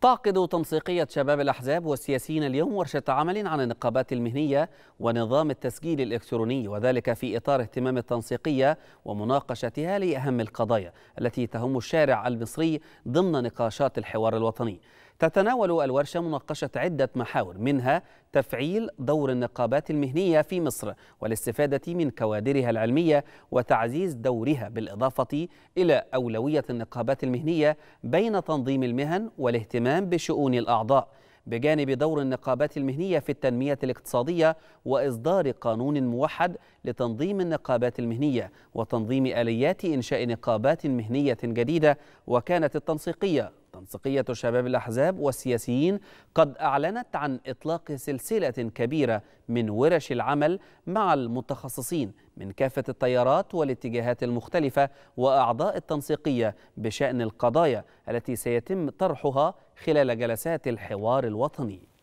تعقد تنسيقية شباب الأحزاب والسياسيين اليوم ورشة عمل عن النقابات المهنية ونظام التسجيل الإلكتروني وذلك في إطار اهتمام التنسيقية ومناقشتها لأهم القضايا التي تهم الشارع المصري ضمن نقاشات الحوار الوطني تتناول الورشة مناقشة عدة محاور منها تفعيل دور النقابات المهنية في مصر والاستفادة من كوادرها العلمية وتعزيز دورها بالإضافة إلى أولوية النقابات المهنية بين تنظيم المهن والاهتمام بشؤون الأعضاء بجانب دور النقابات المهنية في التنمية الاقتصادية وإصدار قانون موحد لتنظيم النقابات المهنية وتنظيم آليات إنشاء نقابات مهنية جديدة وكانت التنسيقية تنسيقية شباب الأحزاب والسياسيين قد أعلنت عن إطلاق سلسلة كبيرة من ورش العمل مع المتخصصين من كافة التيارات والاتجاهات المختلفة وأعضاء التنسيقية بشأن القضايا التي سيتم طرحها خلال جلسات الحوار الوطني